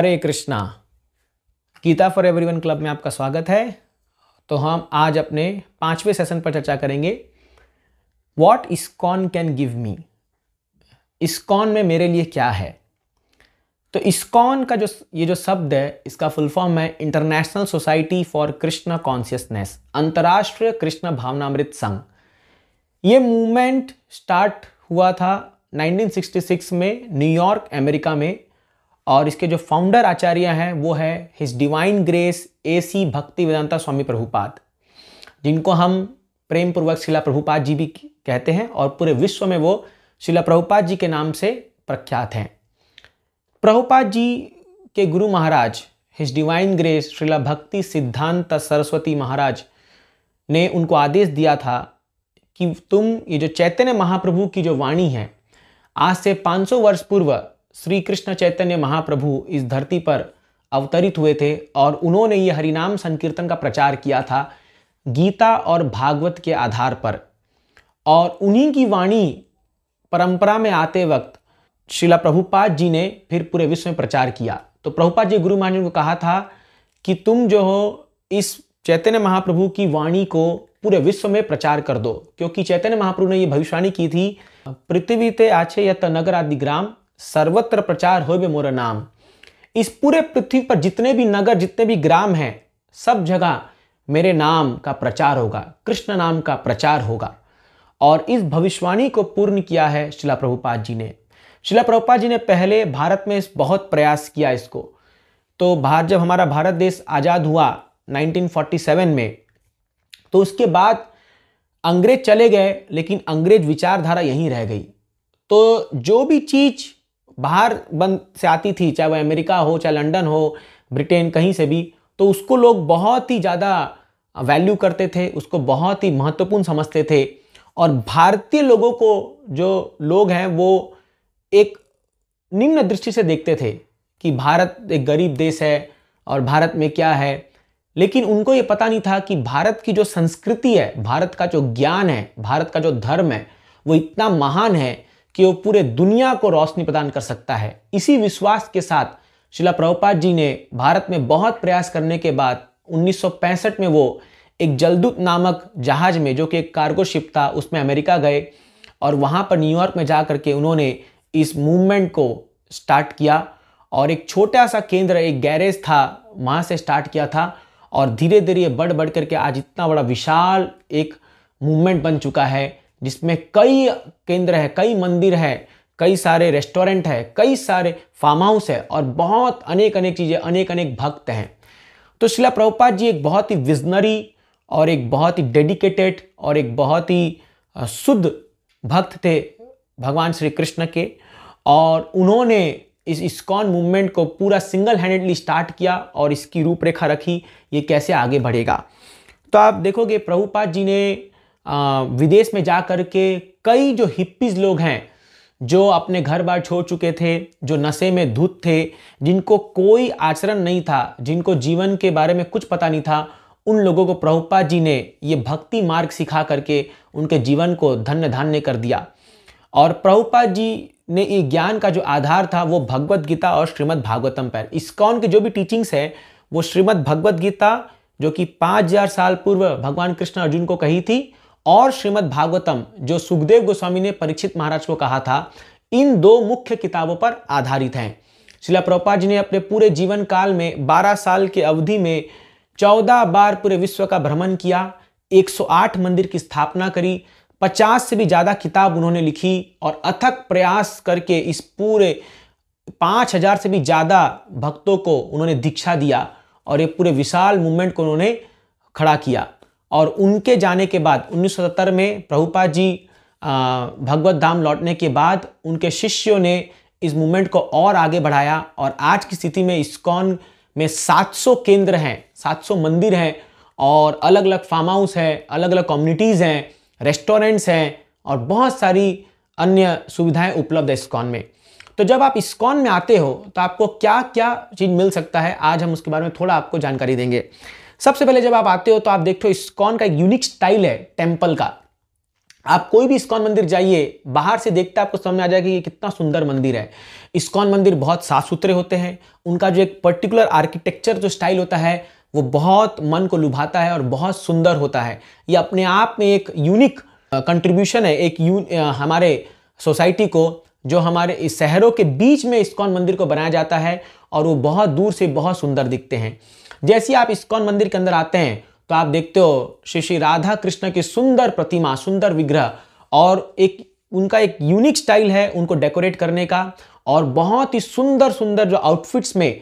Hare Krishna Gita for everyone club में आपका स्वागत है तो हम आज अपने पांचवें सेशन पर चर्चा करेंगे what ISKCON can give me ISKCON में मेरे लिए क्या है तो इस्कॉन का जो ये जो शब्द है इसका फुल फॉर्म है international society for Krishna consciousness अंतर्राष्ट्रीय कृष्ण भावनामृत संघ ये मूवमेंट स्टार्ट हुआ था 1966 में न्यूयॉर्क अमेरिका में और इसके जो फाउंडर आचार्य हैं वो है his divine grace A C Bhaktivedanta स्वामी प्रभुपाद जिनको हम प्रेम पूर्वक शिला प्रभुपाद जी भी कहते हैं और पूरे विश्व में वो शिला प्रभुपाद जी के नाम से प्रख्यात हैं प्रभुपाद जी के गुरु महाराज his divine grace Srila Bhaktisiddhanta Saraswati महाराज ने उनको आदेश दिया था कि तुम ये जो चैतन्य महाप्रभु की जो वाणी है आज से 500 वर्ष पूर्व श्री कृष्ण चैतन्य महाप्रभु इस धरती पर अवतरित हुए थे और उन्होंने ये हरिनाम संकीर्तन का प्रचार किया था गीता और भागवत के आधार पर और उन्हीं की वाणी परंपरा में आते वक्त शिला प्रभुपाद जी ने फिर पूरे विश्व में प्रचार किया तो प्रभुपाद जी गुरु महाराज को कहा था कि तुम जो हो इस चैतन्य महाप्रभु की वाणी को पूरे विश्व में प्रचार कर दो क्योंकि चैतन्य महाप्रभु ने यह भविष्यवाणी की थी पृथ्वी ते आछे या नगर आदि ग्राम सर्वत्र प्रचार हो मोरा नाम इस पूरे पृथ्वी पर जितने भी नगर जितने भी ग्राम हैं सब जगह मेरे नाम का प्रचार होगा कृष्ण नाम का प्रचार होगा और इस भविष्यवाणी को पूर्ण किया है शिला प्रभुपाद जी ने शिला प्रभुपाद जी ने पहले भारत में इस बहुत प्रयास किया इसको तो भारत जब हमारा भारत देश आज़ाद हुआ 1947 में तो उसके बाद अंग्रेज चले गए लेकिन अंग्रेज विचारधारा यहीं रह गई तो जो भी चीज़ बाहर बंद से आती थी चाहे वह अमेरिका हो चाहे लंदन हो ब्रिटेन कहीं से भी तो उसको लोग बहुत ही ज़्यादा वैल्यू करते थे उसको बहुत ही महत्वपूर्ण समझते थे और भारतीय लोगों को जो लोग हैं वो एक निम्न दृष्टि से देखते थे कि भारत एक गरीब देश है और भारत में क्या है लेकिन उनको ये पता नहीं था कि भारत की जो संस्कृति है भारत का जो ज्ञान है भारत का जो धर्म है वो इतना महान है कि वो पूरे दुनिया को रोशनी प्रदान कर सकता है इसी विश्वास के साथ शिला प्रभुपाद जी ने भारत में बहुत प्रयास करने के बाद 1965 में वो एक जलदूत नामक जहाज में जो कि एक कार्गो शिप था उसमें अमेरिका गए और वहाँ पर न्यूयॉर्क में जा करके उन्होंने इस मूवमेंट को स्टार्ट किया और एक छोटा सा केंद्र एक गैरेज था वहाँ से स्टार्ट किया था और धीरे धीरे बढ़ बढ़ करके आज इतना बड़ा विशाल एक मूवमेंट बन चुका है जिसमें कई केंद्र है कई मंदिर है कई सारे रेस्टोरेंट है कई सारे फार्म हाउस है और बहुत अनेक अनेक चीज़ें अनेक अनेक भक्त हैं तो शिला प्रभुपाद जी एक बहुत ही विजनरी और एक बहुत ही डेडिकेटेड और एक बहुत ही शुद्ध भक्त थे भगवान श्री कृष्ण के और उन्होंने इस इस्कॉन मूवमेंट को पूरा सिंगल हैंडेडली स्टार्ट किया और इसकी रूपरेखा रखी ये कैसे आगे बढ़ेगा तो आप देखोगे प्रभुपाद जी ने विदेश में जा कर के कई जो हिप्पीज लोग हैं जो अपने घर बार छोड़ चुके थे जो नशे में धुत थे जिनको कोई आचरण नहीं था जिनको जीवन के बारे में कुछ पता नहीं था उन लोगों को प्रभुपा जी ने ये भक्ति मार्ग सिखा करके उनके जीवन को धन्य धान्य कर दिया और प्रभुपा जी ने ये ज्ञान का जो आधार था वो भगवत गीता और श्रीमद् भागवतम पर इस्कॉन के जो भी टीचिंग्स है वो श्रीमद् भगवत गीता जो कि 5000 साल पूर्व भगवान कृष्ण अर्जुन को कही थी और श्रीमद् भागवतम जो सुखदेव गोस्वामी ने परीक्षित महाराज को कहा था इन दो मुख्य किताबों पर आधारित हैं शिला प्रभुपा जी ने अपने पूरे जीवन काल में 12 साल के अवधि में 14 बार पूरे विश्व का भ्रमण किया 108 मंदिर की स्थापना करी 50 से भी ज़्यादा किताब उन्होंने लिखी और अथक प्रयास करके इस पूरे 5000 से भी ज़्यादा भक्तों को उन्होंने दीक्षा दिया और ये पूरे विशाल मूवमेंट को उन्होंने खड़ा किया और उनके जाने के बाद उन्नीस में प्रभुपा जी भगवत धाम लौटने के बाद उनके शिष्यों ने इस मूवमेंट को और आगे बढ़ाया और आज की स्थिति में इस्कॉन में 700 केंद्र हैं 700 मंदिर हैं और अलग अलग फार्म हाउस हैं अलग अलग कम्युनिटीज़ हैं रेस्टोरेंट्स हैं और बहुत सारी अन्य सुविधाएं उपलब्ध है इस्कॉन में तो जब आप इस्कॉन में आते हो तो आपको क्या क्या चीज़ मिल सकता है आज हम उसके बारे में थोड़ा आपको जानकारी देंगे सबसे पहले जब आप आते हो तो आप देखते हो इस्कॉन का एक यूनिक स्टाइल है टेम्पल का आप कोई भी इस्कॉन मंदिर जाइए बाहर से देखते आपको समझ आ जाएगा कि ये कितना सुंदर मंदिर है इस्कॉन मंदिर बहुत साफ सुथरे होते हैं उनका जो एक पर्टिकुलर आर्किटेक्चर जो स्टाइल होता है वो बहुत मन को लुभाता है और बहुत सुंदर होता है ये अपने आप में एक यूनिक कंट्रीब्यूशन है एक यू हमारे सोसाइटी को जो हमारे इस शहरों के बीच में इस्कॉन मंदिर को बनाया जाता है और वो बहुत दूर से बहुत सुंदर दिखते हैं जैसे आप इस्कॉन मंदिर के अंदर आते हैं तो आप देखते हो श्री श्री राधा कृष्ण की सुंदर प्रतिमा सुंदर विग्रह और एक उनका एक यूनिक स्टाइल है उनको डेकोरेट करने का और बहुत ही सुंदर सुंदर जो आउटफिट्स में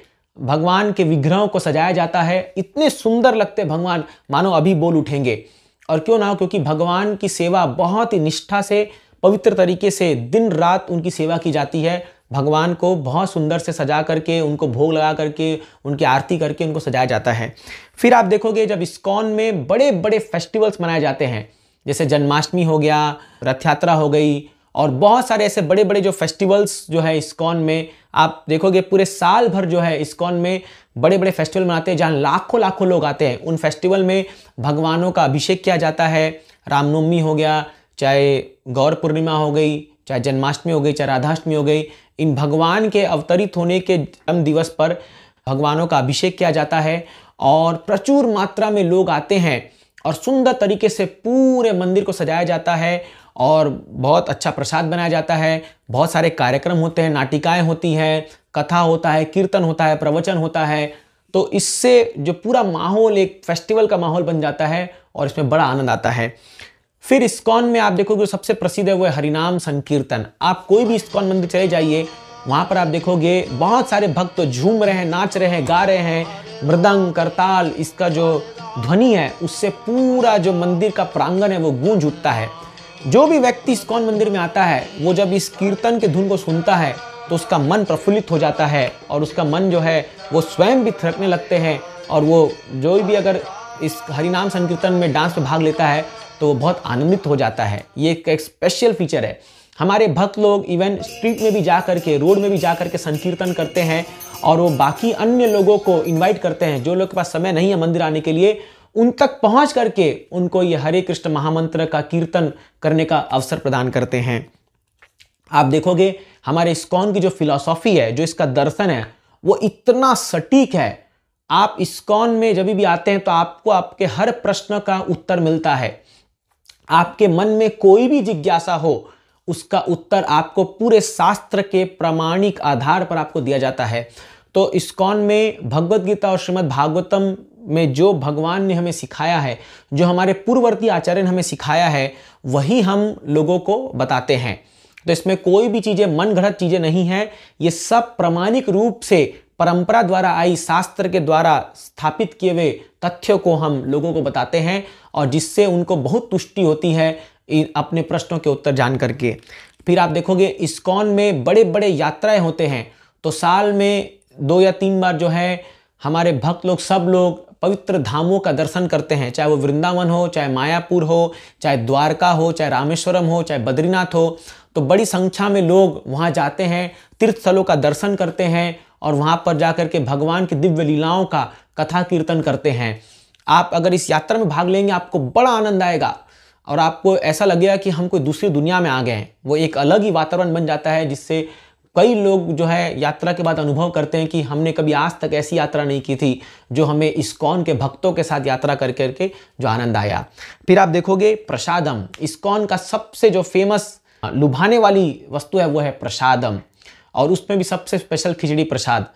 भगवान के विग्रहों को सजाया जाता है इतने सुंदर लगते भगवान मानो अभी बोल उठेंगे और क्यों ना हो क्योंकि भगवान की सेवा बहुत ही निष्ठा से पवित्र तरीके से दिन रात उनकी सेवा की जाती है भगवान को बहुत सुंदर से सजा करके उनको भोग लगा करके उनकी आरती करके उनको सजाया जाता है फिर आप देखोगे जब इस्कॉन में बड़े बड़े फेस्टिवल्स मनाए जाते हैं जैसे जन्माष्टमी हो गया रथ यात्रा हो गई और बहुत सारे ऐसे बड़े बड़े जो फेस्टिवल्स जो है इस्कॉन में आप देखोगे पूरे साल भर जो है इस्कॉन में बड़े बड़े फेस्टिवल मनाते हैं जहाँ लाखों लाखों लोग आते हैं उन फेस्टिवल में भगवानों का अभिषेक किया जाता है रामनवमी हो गया चाहे गौर पूर्णिमा हो गई चाहे जन्माष्टमी हो गई चाहे राधाष्टमी हो गई इन भगवान के अवतरित होने के जन्म दिवस पर भगवानों का अभिषेक किया जाता है और प्रचुर मात्रा में लोग आते हैं और सुंदर तरीके से पूरे मंदिर को सजाया जाता है और बहुत अच्छा प्रसाद बनाया जाता है बहुत सारे कार्यक्रम होते हैं नाटिकाएं होती हैं कथा होता है कीर्तन होता है प्रवचन होता है तो इससे जो पूरा माहौल एक फेस्टिवल का माहौल बन जाता है और इसमें बड़ा आनंद आता है फिर इस्कॉन में आप देखोगे सबसे प्रसिद्ध है वो हरिनाम संकीर्तन आप कोई भी इस्कॉन मंदिर चले जाइए वहाँ पर आप देखोगे बहुत सारे भक्त तो झूम रहे हैं नाच रहे हैं गा रहे हैं मृदंग करताल इसका जो ध्वनि है उससे पूरा जो मंदिर का प्रांगण है वो गूंज उठता है जो भी व्यक्ति इस्कॉन मंदिर में आता है वो जब इस कीर्तन के धुन को सुनता है तो उसका मन प्रफुल्लित हो जाता है और उसका मन जो है वो स्वयं भी थिरकने लगते हैं और वो जो भी अगर इस हरिनाम संकीर्तन में डांस में भाग लेता है तो वो बहुत आनंदित हो जाता है ये एक, एक स्पेशल फीचर है हमारे भक्त लोग इवन स्ट्रीट में भी जा कर के रोड में भी जा कर के संकीर्तन करते हैं और वो बाकी अन्य लोगों को इनवाइट करते हैं जो लोग के पास समय नहीं है मंदिर आने के लिए उन तक पहुंच करके उनको ये हरे कृष्ण महामंत्र का कीर्तन करने का अवसर प्रदान करते हैं आप देखोगे हमारे इस्कॉन की जो फिलॉसॉफी है जो इसका दर्शन है वो इतना सटीक है आप इस्कॉन में जब भी आते हैं तो आपको आपके हर प्रश्न का उत्तर मिलता है आपके मन में कोई भी जिज्ञासा हो उसका उत्तर आपको पूरे शास्त्र के प्रमाणिक आधार पर आपको दिया जाता है तो इस्कॉन में भगवत गीता और श्रीमद् भागवतम में जो भगवान ने हमें सिखाया है जो हमारे पूर्ववर्ती आचार्य ने हमें सिखाया है वही हम लोगों को बताते हैं तो इसमें कोई भी चीज़ें मन घड़त चीज़ें नहीं हैं ये सब प्रमाणिक रूप से परंपरा द्वारा आई शास्त्र के द्वारा स्थापित किए हुए तथ्यों को हम लोगों को बताते हैं और जिससे उनको बहुत तुष्टि होती है अपने प्रश्नों के उत्तर जान करके फिर आप देखोगे इस्कॉन में बड़े बड़े यात्राएं होते हैं तो साल में दो या तीन बार जो है हमारे भक्त लोग सब लोग पवित्र धामों का दर्शन करते हैं चाहे वो वृंदावन हो चाहे मायापुर हो चाहे द्वारका हो चाहे रामेश्वरम हो चाहे बद्रीनाथ हो तो बड़ी संख्या में लोग वहाँ जाते हैं तीर्थ स्थलों का दर्शन करते हैं और वहाँ पर जा कर के भगवान की दिव्य लीलाओं का कथा कीर्तन करते हैं आप अगर इस यात्रा में भाग लेंगे आपको बड़ा आनंद आएगा और आपको ऐसा लगेगा कि हम कोई दूसरी दुनिया में आ गए हैं वो एक अलग ही वातावरण बन जाता है जिससे कई लोग जो है यात्रा के बाद अनुभव करते हैं कि हमने कभी आज तक ऐसी यात्रा नहीं की थी जो हमें इस्कॉन के भक्तों के साथ यात्रा कर करके जो आनंद आया फिर आप देखोगे प्रसादम इस्कॉन का सबसे जो फेमस लुभाने वाली वस्तु है वो है प्रसादम और उसमें भी सबसे स्पेशल खिचड़ी प्रसाद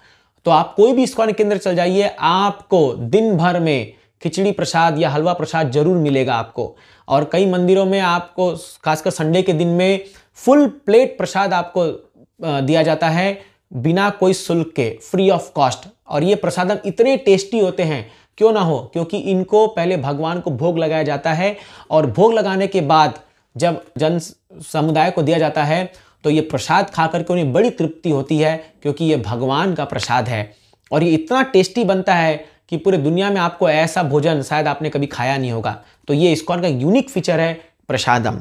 तो आप कोई भी इस्कॉन केंद्र चल जाइए आपको दिन भर में खिचड़ी प्रसाद या हलवा प्रसाद जरूर मिलेगा आपको और कई मंदिरों में आपको खासकर संडे के दिन में फुल प्लेट प्रसाद आपको दिया जाता है बिना कोई शुल्क के फ्री ऑफ कॉस्ट और ये प्रसादम इतने टेस्टी होते हैं क्यों ना हो क्योंकि इनको पहले भगवान को भोग लगाया जाता है और भोग लगाने के बाद जब जन समुदाय को दिया जाता है तो ये प्रसाद खा करके उन्हें बड़ी तृप्ति होती है क्योंकि ये भगवान का प्रसाद है और ये इतना टेस्टी बनता है कि पूरे दुनिया में आपको ऐसा भोजन शायद आपने कभी खाया नहीं होगा तो ये इस्कॉन का यूनिक फीचर है प्रसादम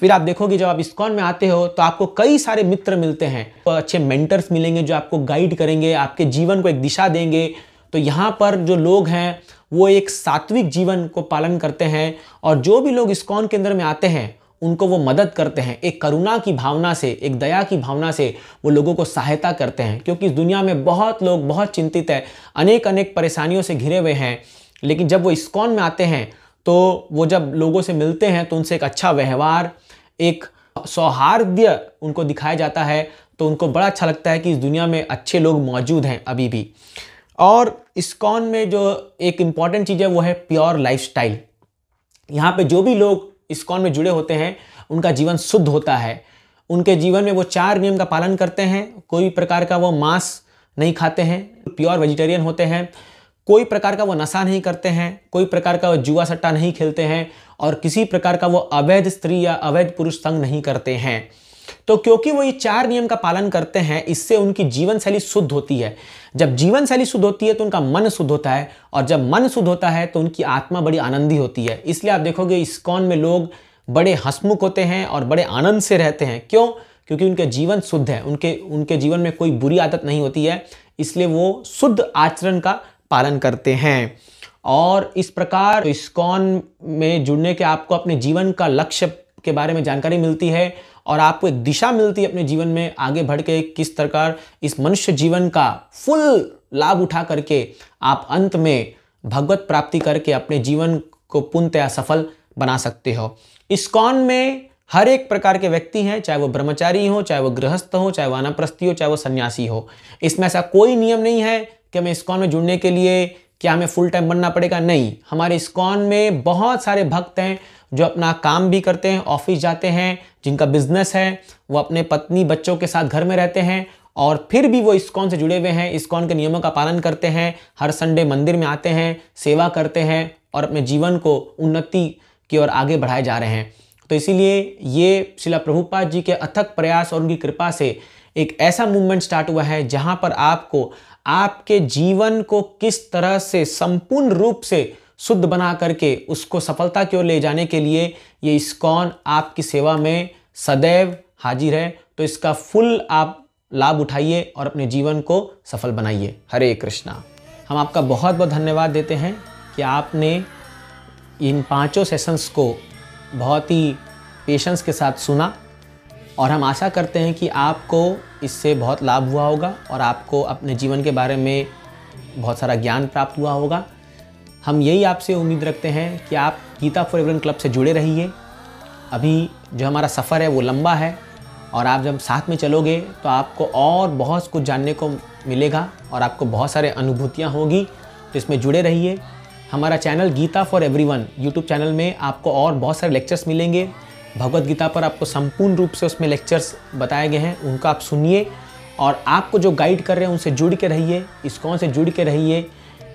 फिर आप देखोगे जब आप इस्कॉन में आते हो तो आपको कई सारे मित्र मिलते हैं तो अच्छे मेंटर्स मिलेंगे जो आपको गाइड करेंगे आपके जीवन को एक दिशा देंगे तो यहाँ पर जो लोग हैं वो एक सात्विक जीवन को पालन करते हैं और जो भी लोग इस्कॉन के अंदर में आते हैं उनको वो मदद करते हैं एक करुणा की भावना से एक दया की भावना से वो लोगों को सहायता करते हैं क्योंकि इस दुनिया में बहुत लोग बहुत चिंतित है अनेक अनेक परेशानियों से घिरे हुए हैं लेकिन जब वो इस्कॉन में आते हैं तो वो जब लोगों से मिलते हैं तो उनसे एक अच्छा व्यवहार एक सौहार्द्य उनको दिखाया जाता है तो उनको बड़ा अच्छा लगता है कि इस दुनिया में अच्छे लोग मौजूद हैं अभी भी और इस्कॉन में जो एक इम्पॉर्टेंट चीज़ है वो है प्योर लाइफस्टाइल यहाँ पे जो भी लोग इस्कॉन में जुड़े होते हैं उनका जीवन शुद्ध होता है उनके जीवन में वो चार नियम का पालन करते हैं कोई भी प्रकार का वो मांस नहीं खाते हैं प्योर वेजिटेरियन होते हैं कोई प्रकार का वो नशा नहीं करते हैं कोई प्रकार का वो जुआ सट्टा नहीं खेलते हैं और किसी प्रकार का वो अवैध स्त्री या अवैध पुरुष संग नहीं करते हैं तो क्योंकि वो ये चार नियम का पालन करते हैं इससे उनकी जीवन शैली शुद्ध होती है जब जीवन शैली शुद्ध होती है तो उनका मन शुद्ध होता है और जब मन शुद्ध होता है तो उनकी आत्मा बड़ी आनंदी होती है इसलिए आप देखोगे इस्कॉन में लोग बड़े हंसमुख होते हैं और बड़े आनंद से रहते हैं क्यों क्योंकि उनके जीवन शुद्ध है उनके उनके जीवन में कोई बुरी आदत नहीं होती है इसलिए वो शुद्ध आचरण का पालन करते हैं और इस प्रकार इस्कॉन में जुड़ने के आपको अपने जीवन का लक्ष्य के बारे में जानकारी मिलती है और आपको एक दिशा मिलती है अपने जीवन में आगे बढ़ के किस प्रकार इस मनुष्य जीवन का फुल लाभ उठा करके आप अंत में भगवत प्राप्ति करके अपने जीवन को पूर्णतया सफल बना सकते हो इस्कॉन में हर एक प्रकार के व्यक्ति हैं चाहे वो ब्रह्मचारी हो चाहे वो गृहस्थ हो चाहे वो अनाप्रस्थी हो चाहे वो सन्यासी हो इसमें ऐसा कोई नियम नहीं है कि हमें इस्कॉन में जुड़ने के लिए क्या हमें फुल टाइम बनना पड़ेगा नहीं हमारे इस्कॉन में बहुत सारे भक्त हैं जो अपना काम भी करते हैं ऑफिस जाते हैं जिनका बिजनेस है वो अपने पत्नी बच्चों के साथ घर में रहते हैं और फिर भी वो इस्कॉन से जुड़े हुए हैं इस्कॉन के नियमों का पालन करते हैं हर संडे मंदिर में आते हैं सेवा करते हैं और अपने जीवन को उन्नति की ओर आगे बढ़ाए जा रहे हैं तो इसीलिए ये शिला प्रभुपाद जी के अथक प्रयास और उनकी कृपा से एक ऐसा मूवमेंट स्टार्ट हुआ है जहाँ पर आपको आपके जीवन को किस तरह से संपूर्ण रूप से शुद्ध बना करके उसको सफलता की ओर ले जाने के लिए ये इस्कॉन आपकी सेवा में सदैव हाजिर है तो इसका फुल आप लाभ उठाइए और अपने जीवन को सफल बनाइए हरे कृष्णा हम आपका बहुत बहुत धन्यवाद देते हैं कि आपने इन पांचों सेशंस को बहुत ही पेशेंस के साथ सुना और हम आशा करते हैं कि आपको इससे बहुत लाभ हुआ होगा और आपको अपने जीवन के बारे में बहुत सारा ज्ञान प्राप्त हुआ होगा हम यही आपसे उम्मीद रखते हैं कि आप गीता फॉर एवरन क्लब से जुड़े रहिए अभी जो हमारा सफ़र है वो लंबा है और आप जब साथ में चलोगे तो आपको और बहुत कुछ जानने को मिलेगा और आपको बहुत सारे अनुभूतियाँ होंगी तो इसमें जुड़े रहिए हमारा channel Gita for one YouTube channel में आपको और बहुत सारे लेक्चर्स मिलेंगे भगवत गीता पर आपको संपूर्ण रूप से उसमें लेक्चर्स बताए गए हैं उनको आप सुनिए और आपको जो गाइड कर रहे हैं उनसे जुड़ के रहिए इस कौन से जुड़ के रहिए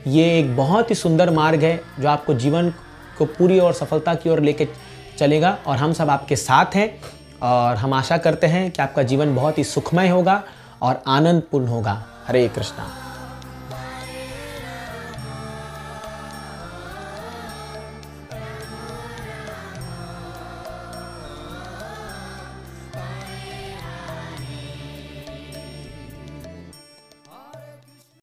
ये एक बहुत ही सुंदर मार्ग है जो आपको जीवन को पूरी और सफलता की ओर लेके चलेगा और हम सब आपके साथ हैं और हम आशा करते हैं कि आपका जीवन बहुत ही सुखमय होगा और आनंदपूर्ण होगा हरे कृष्णा